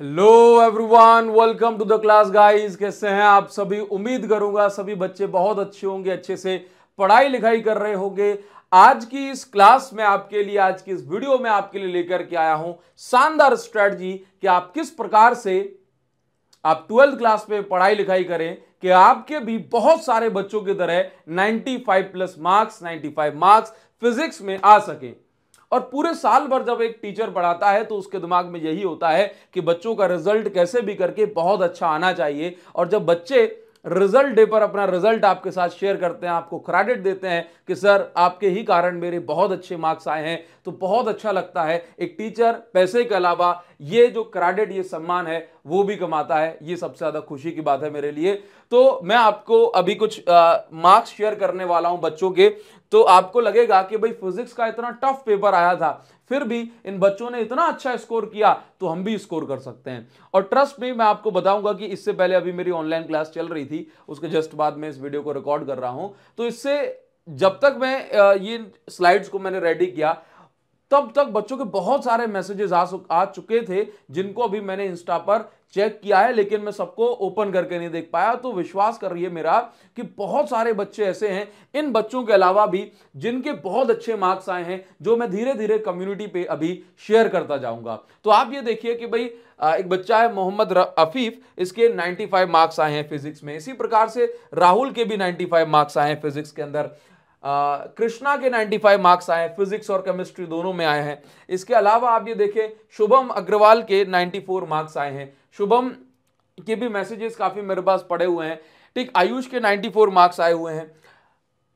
hello everyone welcome to the class guys कैसे हैं आप सभी उम्मीद करूंगा सभी बच्चे बहुत अच्छे होंगे अच्छे से पढ़ाई लिखाई कर रहे होंगे आज की इस क्लास में आपके लिए आज की इस वीडियो में आपके लिए लेकर के आया हूं शानदार स्ट्रेटजी कि आप किस प्रकार से आप ट्वेल्थ क्लास में पढ़ाई लिखाई करें कि आपके भी बहुत सारे बच्चों की तरह ninety plus marks ninety marks physics में आ सकें और पूरे साल भर जब एक टीचर पढ़ाता है तो उसके दिमाग में यही होता है कि बच्चों का रिजल्ट कैसे भी करके बहुत अच्छा आना चाहिए और जब बच्चे रिजल्ट डे पर अपना रिजल्ट आपके साथ शेयर करते हैं आपको क्रेडिट देते हैं कि सर आपके ही कारण मेरे बहुत अच्छे मार्क्स आए हैं तो बहुत अच्छा लगता है एक टीचर पैसे के अलावा ये जो क्रेडिट ये सम्मान है वो भी कमाता है ये सबसे ज़्यादा खुशी की बात है मेरे लिए तो मैं आपको अभी कुछ मार्क्स शेयर करने वाला हूं बच्चों के तो आपको लगेगा कि भाई फिजिक्स का इतना टफ पेपर आया था फिर भी इन बच्चों ने इतना अच्छा स्कोर किया तो हम भी स्कोर कर सकते हैं और ट्रस्ट में मैं आपको बताऊंगा कि इससे पहले अभी मेरी ऑनलाइन क्लास चल रही थी उसके जस्ट बाद में इस वीडियो को रिकॉर्ड कर रहा हूं तो इससे जब तक मैं ये स्लाइड्स को मैंने रेडी किया तब तक बच्चों के बहुत सारे मैसेजेस आ, आ चुके थे जिनको अभी मैंने इंस्टा पर चेक किया है लेकिन मैं सबको ओपन करके नहीं देख पाया तो विश्वास कर रही है मेरा कि बहुत सारे बच्चे ऐसे हैं इन बच्चों के अलावा भी जिनके बहुत अच्छे मार्क्स आए हैं जो मैं धीरे धीरे कम्युनिटी पे अभी शेयर करता जाऊंगा तो आप ये देखिए कि भाई एक बच्चा है मोहम्मद अफीफ इसके 95 मार्क्स आए हैं फिजिक्स में इसी प्रकार से राहुल के भी 95 मार्क्स आए हैं फिजिक्स के अंदर कृष्णा के 95 मार्क्स आए फिजिक्स और केमिस्ट्री दोनों में आए हैं इसके अलावा आप ये देखें शुभम अग्रवाल के 94 मार्क्स आए हैं शुभम के भी मैसेजेस काफ़ी मेरे पास पड़े हुए हैं ठीक आयुष के 94 मार्क्स आए हुए हैं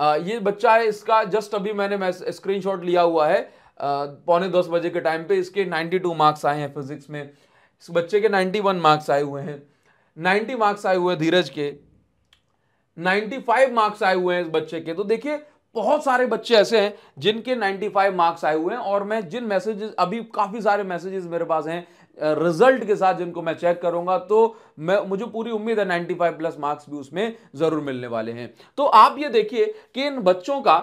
आ, ये बच्चा है इसका जस्ट अभी मैंने स्क्रीन लिया हुआ है आ, पौने दस बजे के टाइम पे इसके नाइन्टी मार्क्स आए हैं फिजिक्स में इस बच्चे के नाइन्टी मार्क्स आए हुए हैं नाइन्टी मार्क्स आए हुए हैं धीरज के 95 मार्क्स आए हुए हैं इस बच्चे के तो देखिए बहुत सारे बच्चे ऐसे हैं जिनके 95 मार्क्स आए हुए हैं और मैं जिन मैसेजेस अभी काफ़ी सारे मैसेजेस मेरे पास हैं रिजल्ट के साथ जिनको मैं चेक करूंगा तो मैं मुझे पूरी उम्मीद है 95 प्लस मार्क्स भी उसमें ज़रूर मिलने वाले हैं तो आप ये देखिए कि इन बच्चों का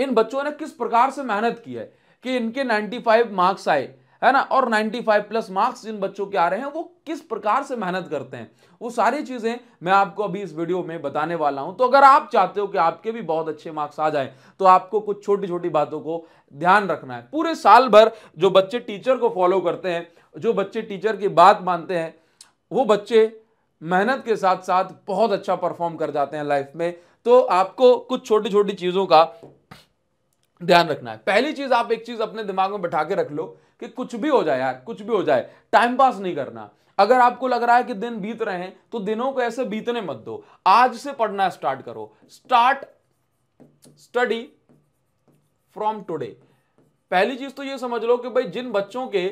इन बच्चों ने किस प्रकार से मेहनत की है कि इनके नाइन्टी मार्क्स आए है ना और 95 प्लस मार्क्स जिन बच्चों के आ रहे हैं वो किस प्रकार से मेहनत करते हैं वो सारी चीज़ें मैं आपको अभी इस वीडियो में बताने वाला हूं तो अगर आप चाहते हो कि आपके भी बहुत अच्छे मार्क्स आ जाएं तो आपको कुछ छोटी छोटी बातों को ध्यान रखना है पूरे साल भर जो बच्चे टीचर को फॉलो करते हैं जो बच्चे टीचर की बात मानते हैं वो बच्चे मेहनत के साथ साथ बहुत अच्छा परफॉर्म कर जाते हैं लाइफ में तो आपको कुछ छोटी छोटी चीज़ों का ध्यान रखना है पहली चीज़ आप एक चीज़ अपने दिमाग में बैठा के रख लो कि कुछ भी हो जाए यार कुछ भी हो जाए टाइम पास नहीं करना अगर आपको लग रहा है कि दिन बीत रहे हैं तो दिनों को ऐसे बीतने मत दो आज से पढ़ना स्टार्ट करो स्टार्ट स्टडी फ्रॉम टुडे पहली चीज तो ये समझ लो कि भाई जिन बच्चों के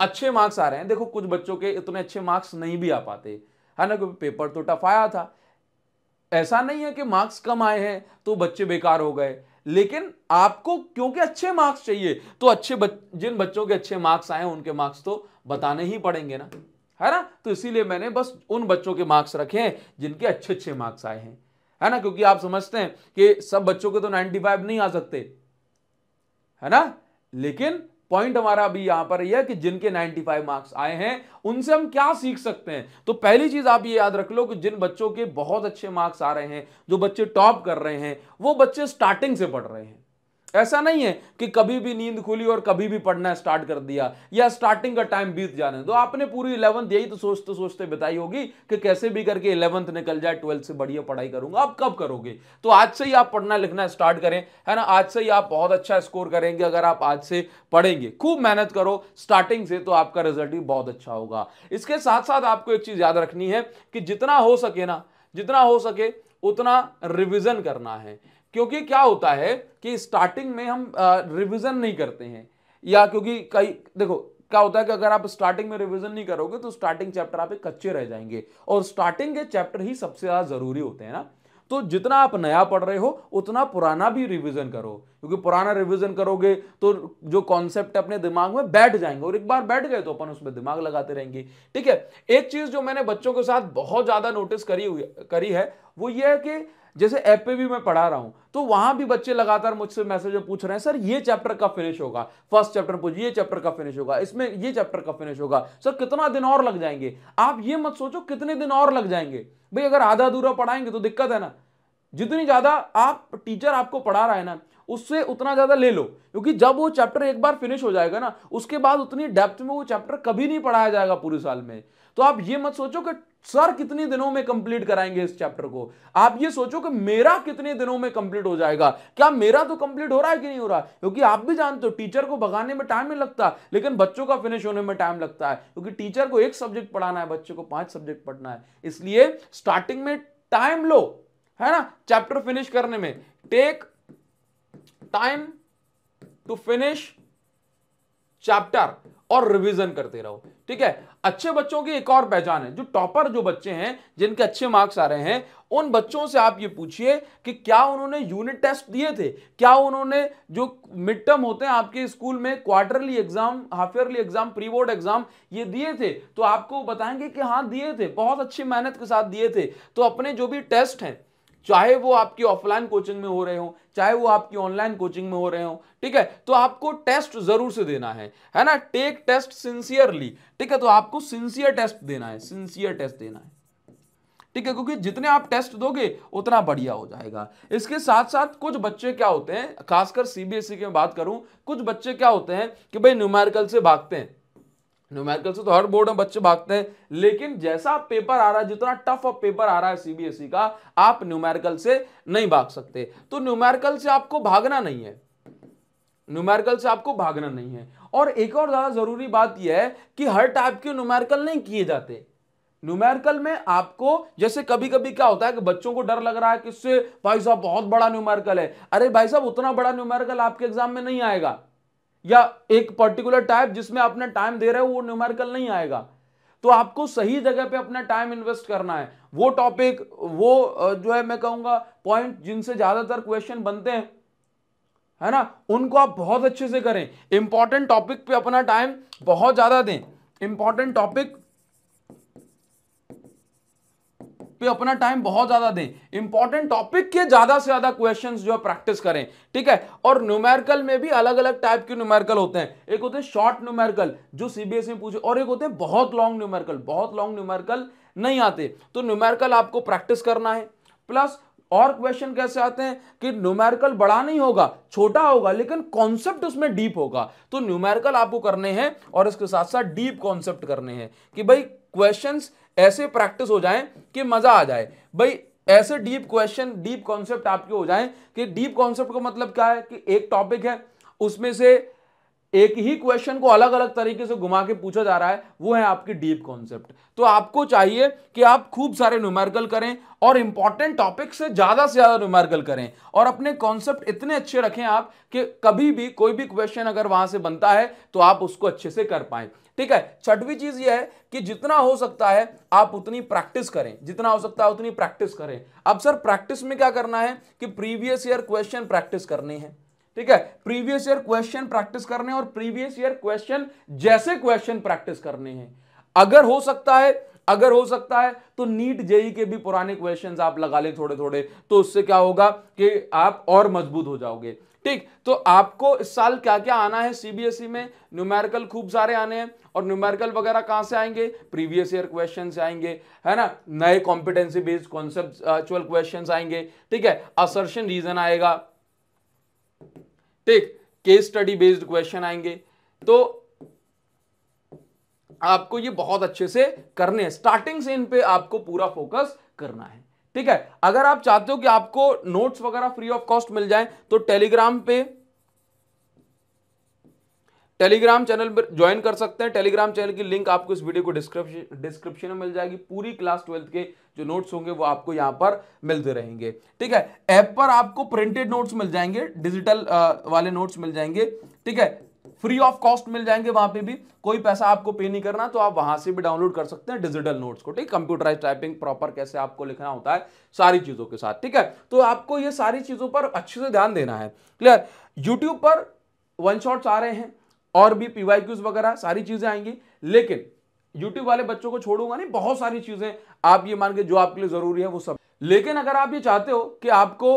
अच्छे मार्क्स आ रहे हैं देखो कुछ बच्चों के इतने अच्छे मार्क्स नहीं भी आ पाते है ना क्योंकि पेपर तो टफ आया था ऐसा नहीं है कि मार्क्स कम आए हैं तो बच्चे बेकार हो गए लेकिन आपको क्योंकि अच्छे मार्क्स चाहिए तो अच्छे बच, जिन बच्चों के अच्छे मार्क्स आए उनके मार्क्स तो बताने ही पड़ेंगे ना है ना तो इसीलिए मैंने बस उन बच्चों के मार्क्स रखे हैं जिनके अच्छे अच्छे मार्क्स आए हैं है ना क्योंकि आप समझते हैं कि सब बच्चों के तो 95 नहीं आ सकते है ना लेकिन पॉइंट हमारा अभी यहां पर यह कि जिनके 95 मार्क्स आए हैं उनसे हम क्या सीख सकते हैं तो पहली चीज आप ये याद रख लो कि जिन बच्चों के बहुत अच्छे मार्क्स आ रहे हैं जो बच्चे टॉप कर रहे हैं वो बच्चे स्टार्टिंग से पढ़ रहे हैं ऐसा नहीं है कि कभी भी नींद खुली और कभी भी पढ़ना स्टार्ट कर दिया या स्टार्टिंग का टाइम बीत जाने तो आपने पूरी इलेवंथ यही तो सोचते सोचते बताई होगी कि कैसे भी करके इलेवंथ निकल जाए ट्वेल्थ से बढ़िया पढ़ाई करूंगा आप कब करोगे तो आज से ही आप पढ़ना लिखना स्टार्ट करें है ना आज से ही आप बहुत अच्छा स्कोर करेंगे अगर आप आज से पढ़ेंगे खूब मेहनत करो स्टार्टिंग से तो आपका रिजल्ट भी बहुत अच्छा होगा इसके साथ साथ आपको एक चीज याद रखनी है कि जितना हो सके ना जितना हो सके उतना रिविजन करना है क्योंकि क्या होता है कि स्टार्टिंग में हम रिविज़न नहीं करते हैं या क्योंकि कई देखो क्या होता है कि अगर आप स्टार्टिंग में रिवीजन नहीं करोगे तो स्टार्टिंग चैप्टर आप कच्चे रह जाएंगे और स्टार्टिंग के चैप्टर ही सबसे ज़्यादा ज़रूरी होते हैं ना तो जितना आप नया पढ़ रहे हो उतना पुराना भी रिवीजन करो क्योंकि पुराना रिवीजन करोगे तो जो कॉन्सेप्ट अपने दिमाग में बैठ जाएंगे और एक बार बैठ गए तो अपन उसमें दिमाग लगाते रहेंगे ठीक है एक चीज़ जो मैंने बच्चों के साथ बहुत ज़्यादा नोटिस करी हुई करी है वो ये है कि जैसे ऐप पे भी मैं पढ़ा रहा हूं तो वहां भी बच्चे लगातार मुझसे मैसेज में पूछ रहे हैं सर ये चैप्टर कब फिनिश होगा फर्स्ट चैप्टर पूछ ये चैप्टर कब फिनिश होगा इसमें ये चैप्टर कब फिनिश होगा सर कितना दिन और लग जाएंगे आप ये मत सोचो कितने दिन और लग जाएंगे भाई अगर आधा अधूरा पढ़ाएंगे तो दिक्कत है ना जितनी ज़्यादा आप टीचर आपको पढ़ा रहा है ना उससे उतना ज़्यादा ले लो क्योंकि जब वो चैप्टर एक बार फिनिश हो जाएगा ना उसके बाद उतनी डेप्थ में वो चैप्टर कभी नहीं पढ़ाया जाएगा पूरे साल में तो आप ये मत सोचो कि सर कितने दिनों में कंप्लीट कराएंगे इस चैप्टर को आप ये सोचो कि मेरा कितने दिनों में कंप्लीट हो जाएगा क्या मेरा तो कंप्लीट हो रहा है कि नहीं हो रहा क्योंकि आप भी जानते हो टीचर को भगाने में टाइम नहीं लगता लेकिन बच्चों का फिनिश होने में टाइम लगता है क्योंकि टीचर को एक सब्जेक्ट पढ़ाना है बच्चों को पांच सब्जेक्ट पढ़ना है इसलिए स्टार्टिंग में टाइम लो है ना चैप्टर फिनिश करने में take time to finish chapter और रिवीजन करते रहो ठीक है अच्छे बच्चों की एक और पहचान है जो टॉपर जो बच्चे हैं जिनके अच्छे मार्क्स आ रहे हैं उन बच्चों से आप ये पूछिए कि क्या उन्होंने यूनिट टेस्ट दिए थे क्या उन्होंने जो मिड टर्म होते हैं आपके स्कूल में quarterly exam half yearly exam pre board exam ये दिए थे तो आपको बताएंगे कि हाँ दिए थे बहुत अच्छी मेहनत के साथ दिए थे तो अपने जो भी टेस्ट हैं चाहे वो आपकी ऑफलाइन कोचिंग में हो रहे हो चाहे वो आपकी ऑनलाइन कोचिंग में हो रहे हो ठीक है तो आपको टेस्ट जरूर से देना है है ना टेक टेस्ट सिंसियरली ठीक है तो आपको सिंसियर टेस्ट देना है सिंसियर टेस्ट देना है ठीक है क्योंकि जितने आप टेस्ट दोगे उतना बढ़िया हो जाएगा इसके साथ साथ कुछ बच्चे क्या होते हैं खासकर सीबीएसई e की बात करूं कुछ बच्चे क्या होते हैं कि भाई न्यूमेरिकल से भागते हैं न्यूमेरिकल से तो हर बोर्ड में बच्चे भागते हैं लेकिन जैसा पेपर आ रहा है जितना टफ ऑफ पेपर आ रहा है सीबीएसई e का आप न्यूमेरिकल से नहीं भाग सकते तो न्यूमेरिकल से आपको भागना नहीं है न्यूमेरिकल से आपको भागना नहीं है और एक और ज़्यादा ज़रूरी बात यह है कि हर टाइप के न्यूमेरिकल नहीं किए जाते न्यूमेरिकल में आपको जैसे कभी कभी क्या होता है कि बच्चों को डर लग रहा है कि इससे भाई साहब बहुत बड़ा न्यूमेरिकल है अरे भाई साहब उतना बड़ा न्यूमेरिकल आपके एग्जाम में नहीं आएगा या एक पर्टिकुलर टाइप जिसमें आपने टाइम दे रहे हो वो न्यूमेरिकल नहीं आएगा तो आपको सही जगह पे अपना टाइम इन्वेस्ट करना है वो टॉपिक वो जो है मैं कहूंगा पॉइंट जिनसे ज़्यादातर क्वेश्चन बनते हैं है ना उनको आप बहुत अच्छे से करें इंपॉर्टेंट टॉपिक पे अपना टाइम बहुत ज़्यादा दें इंपॉर्टेंट टॉपिक पे अपना टाइम बहुत ज्यादा दें इंपॉर्टेंट टॉपिक के ज्यादा से ज्यादा क्वेश्चन जो है प्रैक्टिस करें ठीक है और न्यूमेरिकल में भी अलग अलग टाइप के न्यूमेरिकल होते हैं एक होते हैं शॉर्ट न्यूमेरिकल जो सीबीएसई e में पूछे और एक होते हैं बहुत लॉन्ग न्यूमेरिकल बहुत लॉन्ग न्यूमेरिकल नहीं आते तो न्यूमेरिकल आपको प्रैक्टिस करना है प्लस और क्वेश्चन कैसे आते हैं कि न्यूमेरिकल बड़ा नहीं होगा छोटा होगा लेकिन कॉन्सेप्ट उसमें डीप होगा तो न्यूमेरिकल आपको करने हैं और इसके साथ साथ डीप कॉन्सेप्ट करने हैं कि भाई क्वेश्चंस ऐसे प्रैक्टिस हो जाए कि मजा आ जाए भाई ऐसे डीप क्वेश्चन डीप कॉन्सेप्ट आपके हो जाए कि डीप कॉन्सेप्ट का मतलब क्या है कि एक टॉपिक है उसमें से एक ही क्वेश्चन को अलग अलग तरीके से घुमा के पूछा जा रहा है वो है आपकी डीप कॉन्सेप्ट तो आपको चाहिए कि आप खूब सारे न्यूमेरिकल करें और इंपॉर्टेंट टॉपिक से ज़्यादा से ज़्यादा न्यूमेरिकल करें और अपने कॉन्सेप्ट इतने अच्छे रखें आप कि कभी भी कोई भी क्वेश्चन अगर वहां से बनता है तो आप उसको अच्छे से कर पाए ठीक है छठवीं चीज यह है कि जितना हो सकता है आप उतनी प्रैक्टिस करें जितना हो सकता है उतनी प्रैक्टिस करें अब सर प्रैक्टिस में क्या करना है कि प्रीवियस ईयर क्वेश्चन प्रैक्टिस करने हैं ठीक है प्रीवियस ईयर क्वेश्चन प्रैक्टिस करने और प्रीवियस ईयर क्वेश्चन जैसे क्वेश्चन प्रैक्टिस करने हैं अगर हो सकता है अगर हो सकता है तो नीट जेई के भी पुराने क्वेश्चन आप लगा ले थोड़े थोड़े तो उससे क्या होगा कि आप और मजबूत हो जाओगे ठीक तो आपको इस साल क्या क्या आना है सीबीएसई e में न्यूमेरिकल खूब सारे आने हैं और न्यूमेरिकल वगैरह कहां से आएंगे प्रीवियस ईयर क्वेश्चन आएंगे है ना नए कॉम्पिटेंसी बेस्ड एक्चुअल क्वेश्चन आएंगे ठीक है असर्शन रीजन आएगा ठीक केस स्टडी बेस्ड क्वेश्चन आएंगे तो आपको ये बहुत अच्छे से करने स्टार्टिंग से इन पे आपको पूरा फोकस करना है ठीक है अगर आप चाहते हो कि आपको नोट्स वगैरह फ्री ऑफ कॉस्ट मिल जाए तो टेलीग्राम पे टेलीग्राम चैनल पर ज्वाइन कर सकते हैं टेलीग्राम चैनल की लिंक आपको इस वीडियो को डिस्क्रिप्शन डिस्क्रिप्शन में मिल जाएगी पूरी क्लास ट्वेल्थ के जो नोट्स होंगे वो आपको यहां पर मिलते रहेंगे ठीक है ऐप पर आपको प्रिंटेड नोट्स मिल जाएंगे डिजिटल वाले नोट्स मिल जाएंगे ठीक है फ्री ऑफ कॉस्ट मिल जाएंगे वहां पे भी कोई पैसा आपको पे नहीं करना तो आप वहां से भी डाउनलोड कर सकते हैं डिजिटल नोट्स को ठीक कंप्यूटराइज टाइपिंग प्रॉपर कैसे आपको लिखना होता है सारी चीजों के साथ ठीक है तो आपको ये सारी चीजों पर अच्छे से ध्यान देना है क्लियर यूट्यूब पर वन शॉट्स आ रहे हैं और भी पीवाई वगैरह सारी चीजें आएंगी लेकिन यूट्यूब वाले बच्चों को छोड़ूंगा नहीं बहुत सारी चीजें आप ये मान के जो आपके लिए जरूरी है वो सब लेकिन अगर आप ये चाहते हो कि आपको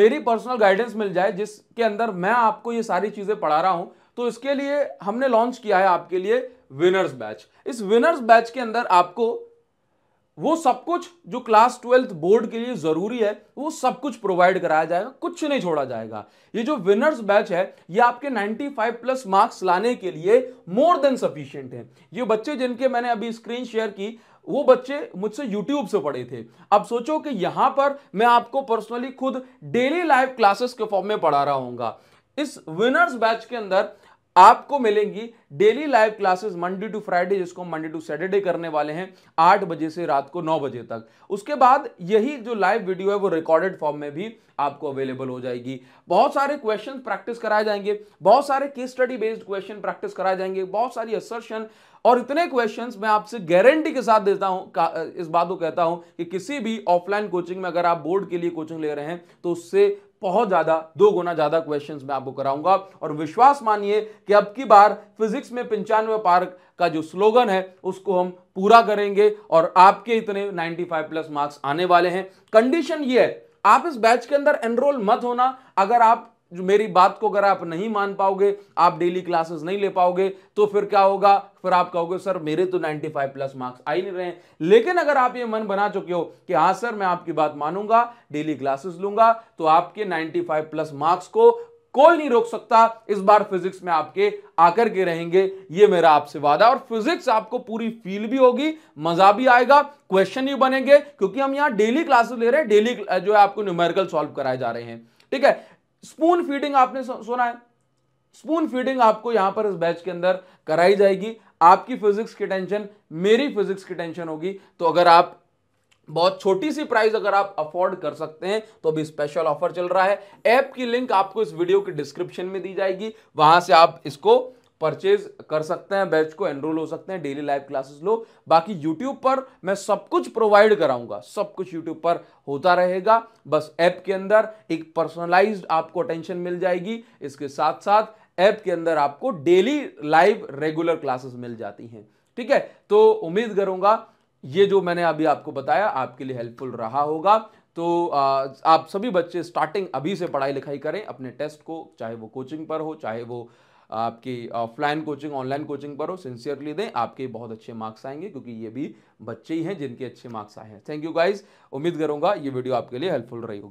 मेरी पर्सनल गाइडेंस मिल जाए जिसके अंदर मैं आपको ये सारी चीजें पढ़ा रहा हूं तो इसके लिए हमने लॉन्च किया है आपके लिए विनर्स बैच इस विनर्स बैच के अंदर आपको वो सब कुछ जो क्लास ट्वेल्थ बोर्ड के लिए जरूरी है वो सब कुछ प्रोवाइड कराया जाएगा कुछ नहीं छोड़ा जाएगा ये जो विनर्स बैच है ये आपके 95 प्लस मार्क्स लाने के लिए मोर देन सफिशियंट है ये बच्चे जिनके मैंने अभी स्क्रीन शेयर की वो बच्चे मुझसे यूट्यूब से पढ़े थे अब सोचो कि यहां पर मैं आपको पर्सनली खुद डेली लाइव क्लासेस के फॉर्म में पढ़ा रहा हूँ इस विनर्स बैच के अंदर आपको मिलेंगी daily live classes Monday to Friday जिसको मंडे टू सैटरडे करने वाले हैं आठ बजे से रात को नौ बजे तक उसके बाद यही जो लाइव वीडियो है वो रिकॉर्डेड फॉर्म में भी आपको अवेलेबल हो जाएगी बहुत सारे क्वेश्चन प्रैक्टिस कराए जाएंगे बहुत सारे case study based question practice कराए जाएंगे बहुत सारी असर्शन और इतने क्वेश्चंस मैं आपसे गारंटी के साथ देता हूं इस बात को कहता हूं कि किसी भी ऑफलाइन कोचिंग में अगर आप बोर्ड के लिए कोचिंग ले रहे हैं तो उससे बहुत ज़्यादा दो गुना ज़्यादा क्वेश्चन मैं आपको कराऊंगा और विश्वास मानिए कि अब की बार फिजिक्स में पंचानवे पार्क का जो स्लोगन है उसको हम पूरा करेंगे और आपके इतने 95 प्लस मार्क्स आने वाले हैं कंडीशन ये है आप इस बैच के अंदर एनरोल मत होना अगर आप जो मेरी बात को अगर आप नहीं मान पाओगे आप डेली क्लासेस नहीं ले पाओगे तो फिर क्या होगा फिर आप कहोगे सर मेरे तो 95 प्लस मार्क्स आ ही नहीं रहे लेकिन अगर आप ये मन बना चुके हो कि हाँ सर मैं आपकी बात मानूंगा डेली क्लासेस लूंगा तो आपके 95 प्लस मार्क्स को कोई नहीं रोक सकता इस बार फिजिक्स में आपके आकर के रहेंगे ये मेरा आपसे वादा और फिजिक्स आपको पूरी फील भी होगी मजा भी आएगा क्वेश्चन भी बनेंगे क्योंकि हम यहाँ डेली क्लासेस ले रहे हैं डेली जो है आपको न्यूमेरिकल सॉल्व कराए जा रहे हैं ठीक है स्पून फीडिंग आपने सुना है स्पून फीडिंग आपको यहां पर इस बैच के अंदर कराई जाएगी आपकी फिजिक्स की टेंशन मेरी फिजिक्स की टेंशन होगी तो अगर आप बहुत छोटी सी प्राइस अगर आप अफोर्ड कर सकते हैं तो अभी स्पेशल ऑफर चल रहा है ऐप की लिंक आपको इस वीडियो के डिस्क्रिप्शन में दी जाएगी वहां से आप इसको परचेज कर सकते हैं बैच को एनरोल हो सकते हैं डेली लाइव क्लासेस लो बाकी यूट्यूब पर मैं सब कुछ प्रोवाइड कराऊंगा सब कुछ यूट्यूब पर होता रहेगा बस ऐप के अंदर एक पर्सनलाइज्ड आपको अटेंशन मिल जाएगी इसके साथ साथ ऐप के अंदर आपको डेली लाइव रेगुलर क्लासेस मिल जाती हैं ठीक है तो उम्मीद करूंगा ये जो मैंने अभी आपको बताया आपके लिए हेल्पफुल रहा होगा तो आप सभी बच्चे स्टार्टिंग अभी से पढ़ाई लिखाई करें अपने टेस्ट को चाहे वो कोचिंग पर हो चाहे वो आपकी ऑफलाइन कोचिंग ऑनलाइन कोचिंग पर हो सिंसियरली दें आपके बहुत अच्छे मार्क्स आएंगे क्योंकि ये भी बच्चे ही हैं जिनके अच्छे मार्क्स आए हैं थैंक यू गाइज उम्मीद करूँगा ये वीडियो आपके लिए हेल्पफुल रही होगी